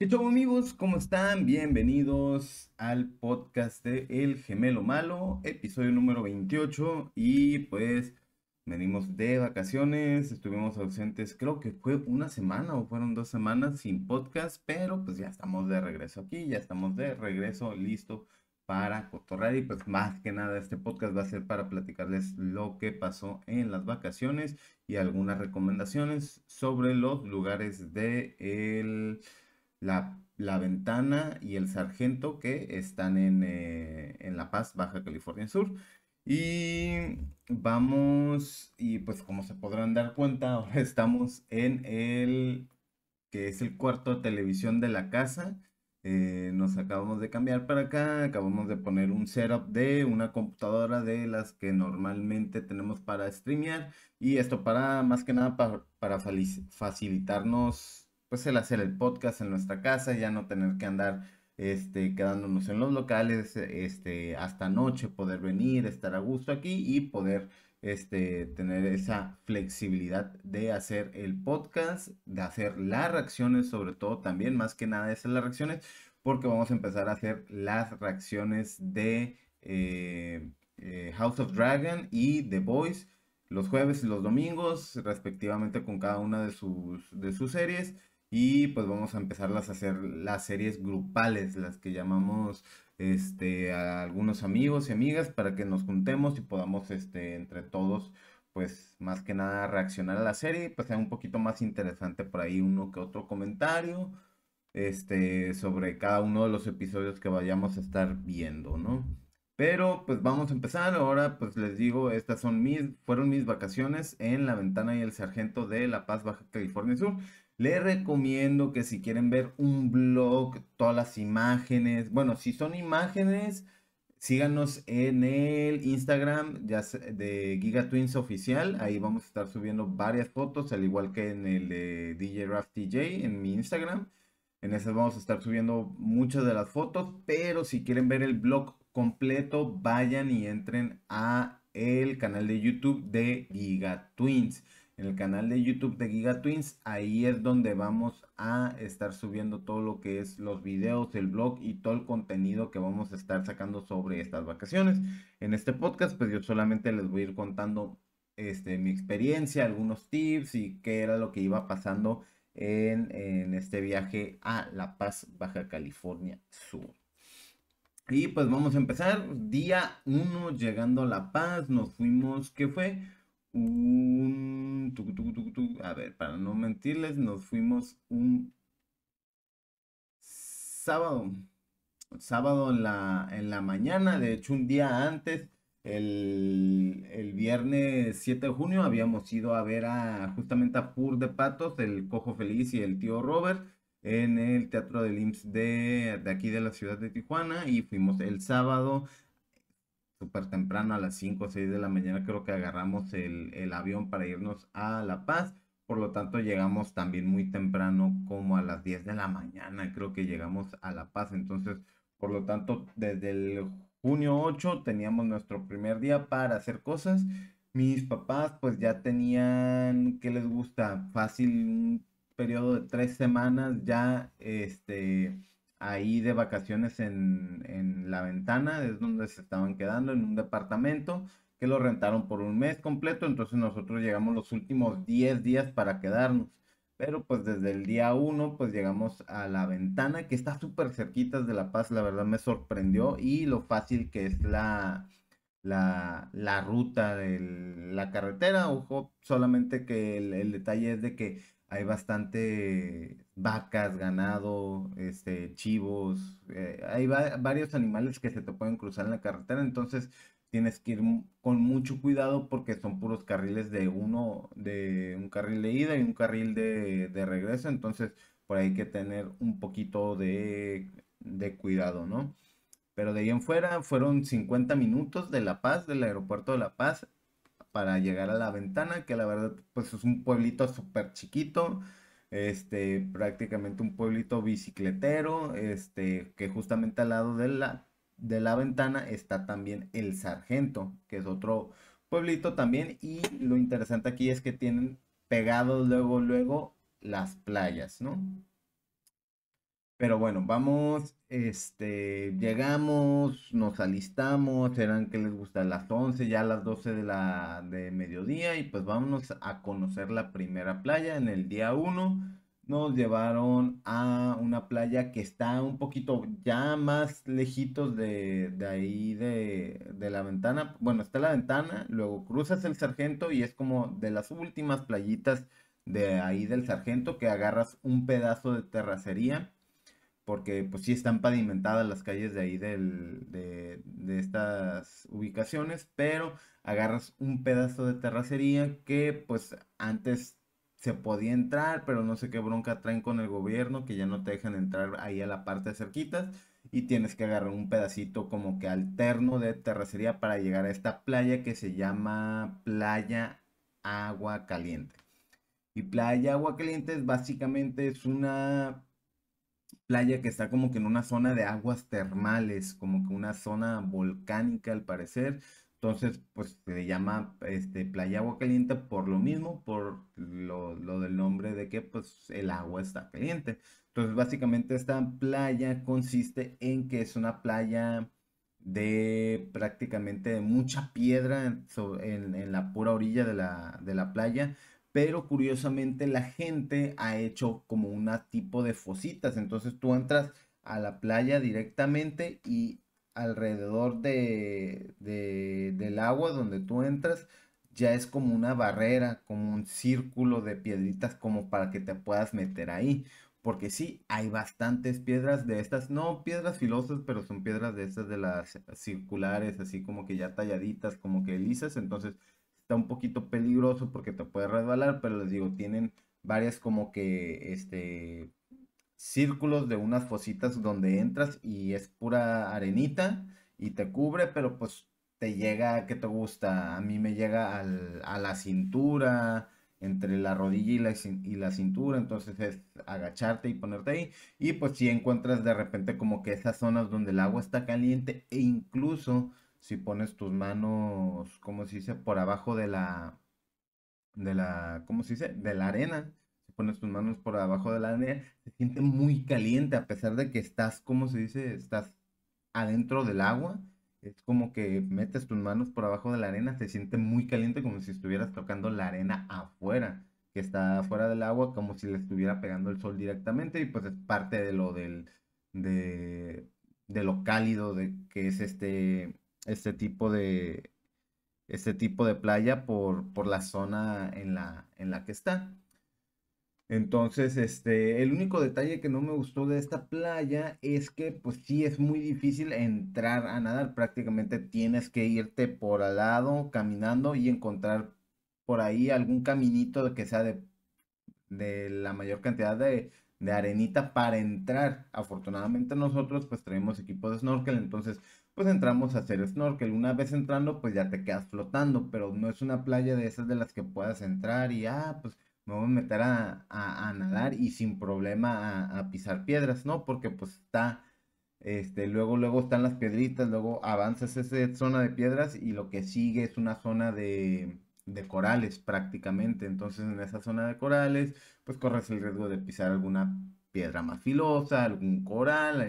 ¿Qué amigos? ¿Cómo están? Bienvenidos al podcast de El Gemelo Malo, episodio número 28. Y pues venimos de vacaciones, estuvimos ausentes, creo que fue una semana o fueron dos semanas sin podcast, pero pues ya estamos de regreso aquí, ya estamos de regreso, listo para cotorrar y pues más que nada este podcast va a ser para platicarles lo que pasó en las vacaciones y algunas recomendaciones sobre los lugares de el la, Ventana y el Sargento que están eh, en, La Paz, Baja California Sur. Y vamos, y pues como se podrán dar cuenta, ahora estamos en el que es el cuarto televisión de la casa. Eh, nos acabamos de cambiar para acá, acabamos de poner un setup de una computadora de las que normalmente tenemos para streamear y esto para más que nada para, para facilitarnos pues el hacer el podcast en nuestra casa, ya no tener que andar este, quedándonos en los locales, este, hasta noche, poder venir, estar a gusto aquí y poder este, tener esa flexibilidad de hacer el podcast, de hacer las reacciones, sobre todo también, más que nada de hacer las reacciones, porque vamos a empezar a hacer las reacciones de eh, eh, House of Dragon y The Voice los jueves y los domingos, respectivamente con cada una de sus, de sus series y pues vamos a empezarlas a hacer las series grupales, las que llamamos este, a algunos amigos y amigas para que nos juntemos y podamos este, entre todos pues más que nada reaccionar a la serie pues sea un poquito más interesante por ahí uno que otro comentario este, sobre cada uno de los episodios que vayamos a estar viendo, ¿no? Pero pues vamos a empezar. Ahora pues les digo, estas son mis, fueron mis vacaciones en La Ventana y el Sargento de La Paz, Baja California Sur. Les recomiendo que si quieren ver un blog, todas las imágenes, bueno, si son imágenes, síganos en el Instagram de Twins oficial. Ahí vamos a estar subiendo varias fotos, al igual que en el de DJ Raft TJ, en mi Instagram. En esas vamos a estar subiendo muchas de las fotos, pero si quieren ver el blog completo, vayan y entren a el canal de YouTube de GigaTwins. Twins en el canal de YouTube de Giga Twins. Ahí es donde vamos a estar subiendo todo lo que es los videos, el blog y todo el contenido que vamos a estar sacando sobre estas vacaciones. En este podcast, pues yo solamente les voy a ir contando este, mi experiencia, algunos tips y qué era lo que iba pasando en, en este viaje a La Paz, Baja California Sur. Y pues vamos a empezar. Día 1, llegando a La Paz, nos fuimos, ¿qué fue? un... a ver, para no mentirles, nos fuimos un sábado. Sábado en la, en la mañana, de hecho un día antes, el, el, viernes 7 de junio, habíamos ido a ver a justamente a Pur de Patos, el Cojo Feliz y el tío Robert en el Teatro del IMSS de, de aquí de la ciudad de Tijuana y fuimos el sábado súper temprano, a las 5 o 6 de la mañana creo que agarramos el, avión para irnos a La Paz. Por lo tanto, llegamos también muy temprano, como a las 10 de la mañana, creo que llegamos a La Paz. Entonces, por lo tanto, desde el junio 8 teníamos nuestro primer día para hacer cosas. Mis papás pues ya tenían, ¿qué les gusta? Fácil, un periodo de tres semanas ya, este, ahí de vacaciones en, la ventana, es donde se estaban quedando, en un departamento que lo rentaron por un mes completo, entonces nosotros llegamos los últimos 10 días para quedarnos. Pero pues desde el día 1 pues llegamos a la ventana que está súper cerquita de La Paz, la verdad me sorprendió y lo fácil que es la, la, ruta de la carretera. Ojo, solamente que el detalle es de que hay bastante vacas, ganado, este, chivos, eh, hay varios animales que se te pueden cruzar en la carretera, entonces tienes que ir con mucho cuidado porque son puros carriles de uno, de un carril de ida y un carril de, de regreso, entonces por ahí hay que tener un poquito de, de cuidado, ¿no? Pero de ahí en fuera fueron 50 minutos de La Paz, del aeropuerto de La Paz, para llegar a la ventana, que la verdad pues es un pueblito súper chiquito, este, prácticamente un pueblito bicicletero, este, que justamente al lado de la, de la ventana está también el Sargento, que es otro pueblito también, y lo interesante aquí es que tienen pegados luego, luego las playas, ¿no? Pero bueno, vamos, este, llegamos, nos alistamos, eran que les gusta las 11, ya las 12 de la de mediodía y pues vámonos a conocer la primera playa. En el día 1 nos llevaron a una playa que está un poquito ya más lejitos de, de ahí de, de, la ventana. Bueno, está la ventana, luego cruzas el sargento y es como de las últimas playitas de ahí del sargento que agarras un pedazo de terracería porque pues sí están pavimentadas las calles de ahí de, estas ubicaciones, pero agarras un pedazo de terracería que pues antes se podía entrar, pero no sé qué bronca traen con el gobierno, que ya no te dejan entrar ahí a la parte de cerquitas, y tienes que agarrar un pedacito como que alterno de terracería para llegar a esta playa que se llama Playa Agua Caliente. Y Playa Agua Caliente es básicamente es una playa que está como que en una zona de aguas termales, como que una zona volcánica al parecer. Entonces, pues se llama este, playa agua caliente por lo mismo, por lo, del nombre de que pues el agua está caliente. Entonces, básicamente esta playa consiste en que es una playa de prácticamente mucha piedra en, la pura orilla de de la playa, pero curiosamente la gente ha hecho como una tipo de fositas. Entonces tú entras a la playa directamente y alrededor de, del agua donde tú entras ya es como una barrera, como un círculo de piedritas como para que te puedas meter ahí. Porque sí, hay bastantes piedras de estas, no piedras filosas, pero son piedras de estas de las circulares, así como que ya talladitas, como que lisas. Entonces está un poquito peligroso porque te puede resbalar, pero les digo, tienen varias como que, este, círculos de unas fositas donde entras y es pura arenita y te cubre, pero pues te llega, que te gusta? A mí me llega a la cintura, entre la rodilla y la, y la, cintura, entonces es agacharte y ponerte ahí. Y pues si encuentras de repente como que esas zonas donde el agua está caliente e incluso si pones tus manos, ¿cómo se dice? Por abajo de la, de la, ¿cómo se dice? De la arena. Si pones tus manos por abajo de la arena, se siente muy caliente a pesar de que estás, ¿cómo se dice? Estás adentro del agua. Es como que metes tus manos por abajo de la arena, se siente muy caliente como si estuvieras tocando la arena afuera, que está afuera del agua, como si le estuviera pegando el sol directamente y pues es parte de lo del, de, de lo cálido de que es este este tipo de, este tipo de playa por, por la zona en la, en la que está. Entonces, este, el único detalle que no me gustó de esta playa es que pues sí es muy difícil entrar a nadar, prácticamente tienes que irte por al lado caminando y encontrar por ahí algún caminito que sea de, de la mayor cantidad de, de arenita para entrar. Afortunadamente nosotros pues traemos equipo de snorkel, entonces pues entramos a hacer snorkel. Una vez entrando, pues ya te quedas flotando, pero no es una playa de esas de las que puedas entrar y, ah, pues me voy a meter a, nadar y sin problema a, pisar piedras, ¿no? Porque pues está, este, luego, luego están las piedritas, luego avanzas esa zona de piedras y lo que sigue es una zona de, de corales prácticamente. Entonces en esa zona de corales, pues corres el riesgo de pisar alguna piedra más filosa, algún coral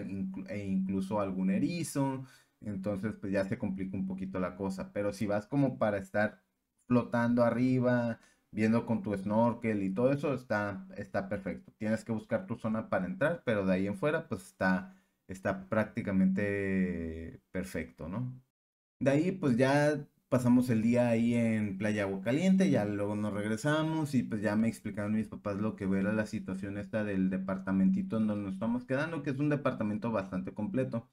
e, e incluso algún erizo. Entonces, pues ya se complica un poquito la cosa. Pero si vas como para estar flotando arriba, viendo con tu snorkel y todo eso, está, está perfecto. Tienes que buscar tu zona para entrar, pero de ahí en fuera, pues está, está prácticamente perfecto, ¿no? De ahí, pues ya pasamos el día ahí en Playa Agua Caliente, ya luego nos regresamos y pues ya me explicaron mis papás lo que era la situación esta del departamentito en donde nos estamos quedando, que es un departamento bastante completo.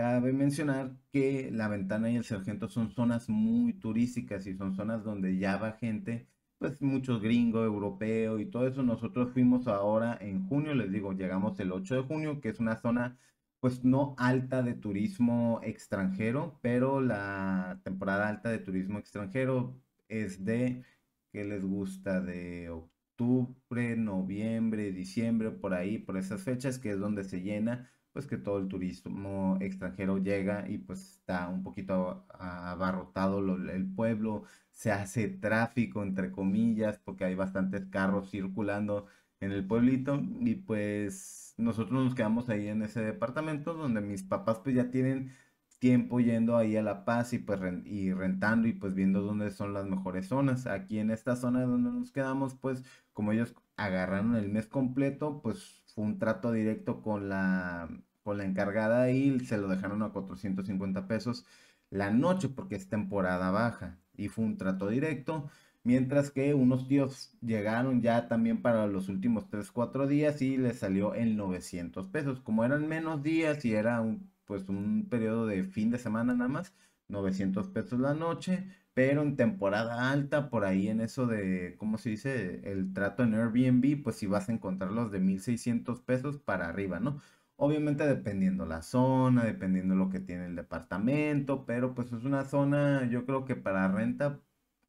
Cabe mencionar que la ventana y el sargento son zonas muy turísticas y son zonas donde ya va gente, pues muchos gringos, europeos y todo eso. Nosotros fuimos ahora en junio, les digo, llegamos el 8 de junio, que es una zona pues no alta de turismo extranjero, pero la temporada alta de turismo extranjero es de, que les gusta? De octubre, noviembre, diciembre, por ahí, por esas fechas, que es donde se llena pues que todo el turismo extranjero llega y pues está un poquito abarrotado el pueblo, se hace tráfico entre comillas porque hay bastantes carros circulando en el pueblito y pues nosotros nos quedamos ahí en ese departamento donde mis papás pues ya tienen tiempo yendo ahí a La Paz y pues y rentando y pues viendo dónde son las mejores zonas. Aquí en esta zona donde nos quedamos pues como ellos agarraron el mes completo pues fue un trato directo con la, con la encargada y se lo dejaron a 450 pesos la noche porque es temporada baja y fue un trato directo. Mientras que unos tíos llegaron ya también para los últimos 3-4 días y les salió en 900 pesos. Como eran menos días y era un, pues un periodo de fin de semana nada más, 900 pesos la noche pero en temporada alta, por ahí en eso de, ¿cómo se dice? El trato en Airbnb, pues si vas a encontrar los de 1.600 pesos para arriba, ¿no? Obviamente dependiendo la zona, dependiendo lo que tiene el departamento, pero pues es una zona, yo creo que para renta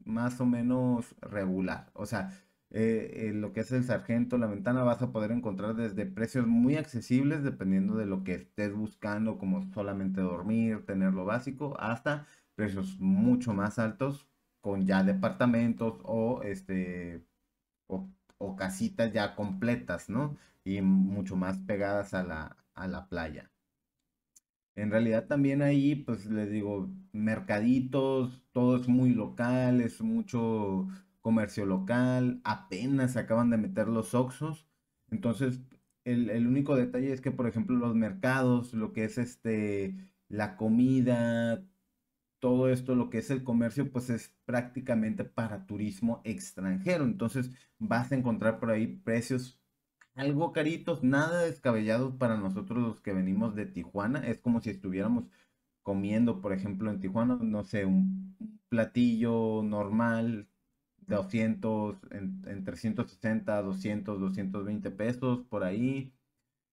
más o menos regular. O sea, eh, lo que es el sargento, la ventana, vas a poder encontrar desde precios muy accesibles, dependiendo de lo que estés buscando, como solamente dormir, tener lo básico, hasta precios mucho más altos con ya departamentos o este o, casitas ya completas, ¿no? Y mucho más pegadas a la, playa. En realidad también ahí, pues les digo, mercaditos, todo es muy local, es mucho comercio local, apenas acaban de meter los Oxos. Entonces, el, el, único detalle es que, por ejemplo, los mercados, lo que es este, la comida, todo esto, lo que es el comercio, pues es prácticamente para turismo extranjero. Entonces vas a encontrar por ahí precios algo caritos, nada descabellados para nosotros los que venimos de Tijuana. Es como si estuviéramos comiendo, por ejemplo, en Tijuana, no sé, un platillo normal, 200, entre 160, 360, 200, 220 pesos por ahí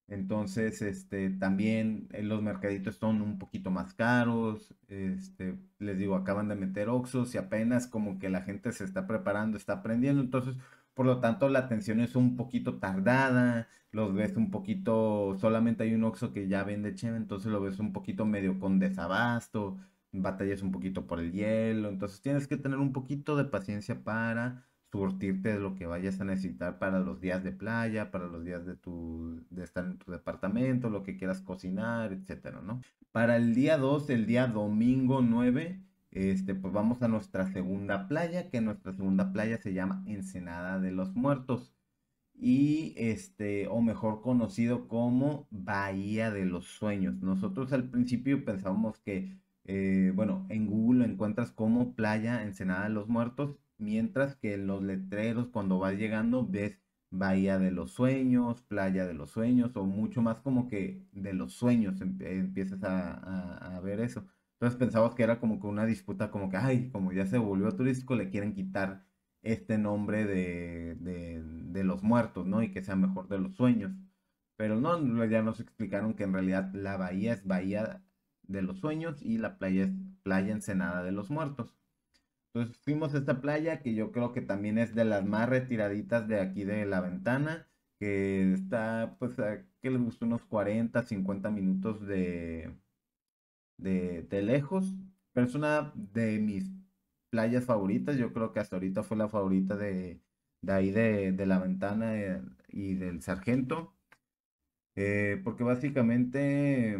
entonces, este, también eh, los mercaditos son un poquito más caros. Este, les digo, acaban de meter oxos y apenas como que la gente se está preparando, está aprendiendo. Entonces, por lo tanto, la atención es un poquito tardada. Los ves un poquito, solamente hay un oxo que ya vende cheve, entonces lo ves un poquito medio con desabasto. Batallas un poquito por el hielo. Entonces, tienes que tener un poquito de paciencia para surtirte de lo que vayas a necesitar para los días de playa, para los días de, tu, de estar en tu departamento, lo que quieras cocinar, etcétera, ¿no? Para el día 2, el día domingo 9, este, pues vamos a nuestra segunda playa, que nuestra segunda playa se llama Ensenada de los Muertos. Y este, o mejor conocido como Bahía de los Sueños. Nosotros al principio pensábamos que eh, bueno, en Google lo encuentras como Playa Ensenada de los Muertos, mientras que en los letreros cuando vas llegando ves Bahía de los Sueños, Playa de los Sueños, o mucho más como que de los sueños em, eh, empiezas a, ver eso. Entonces pensabas que era como que una disputa, como que, ay, como ya se volvió turístico, le quieren quitar este nombre de, de, de los muertos, ¿no? Y que sea mejor de los sueños. Pero no, ya nos explicaron que en realidad la bahía es Bahía de los Sueños y la playa, playa Ensenada de los Muertos. Entonces fuimos a esta playa que yo creo que también es de las más retiraditas de aquí de la ventana, que está pues que les gustó unos 40, 50 minutos de, de, lejos, pero es una de mis playas favoritas, yo creo que hasta ahorita fue la favorita de, ahí de, la ventana eh, y del sargento, eh, porque básicamente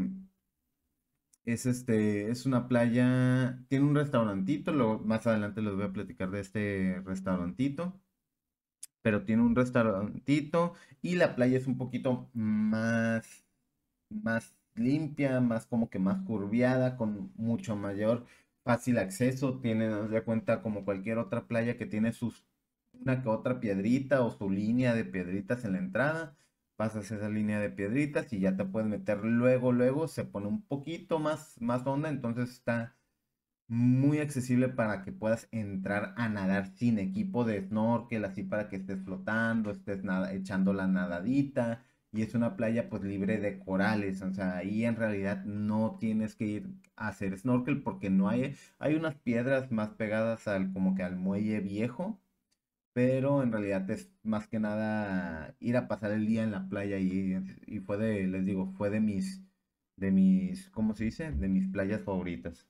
es este, es una playa, tiene un restaurantito, lo, más adelante les voy a platicar de este restaurantito, pero tiene un restaurantito y la playa es un poquito más, más limpia, más como que más curviada, con mucho mayor fácil acceso, tiene, nos da cuenta como cualquier otra playa que tiene sus una que otra piedrita o su línea de piedritas en la entrada pasas esa línea de piedritas y ya te puedes meter luego, luego se pone un poquito más, más onda, entonces está muy accesible para que puedas entrar a nadar sin equipo de snorkel, así para que estés flotando, estés nada, echando la nadadita y es una playa pues libre de corales, o sea, ahí en realidad no tienes que ir a hacer snorkel porque no hay, hay unas piedras más pegadas al como que al muelle viejo, pero en realidad es más que nada ir a pasar el día en la playa y, fue de, les digo, fue de mis, de mis, ¿cómo se dice? De mis playas favoritas.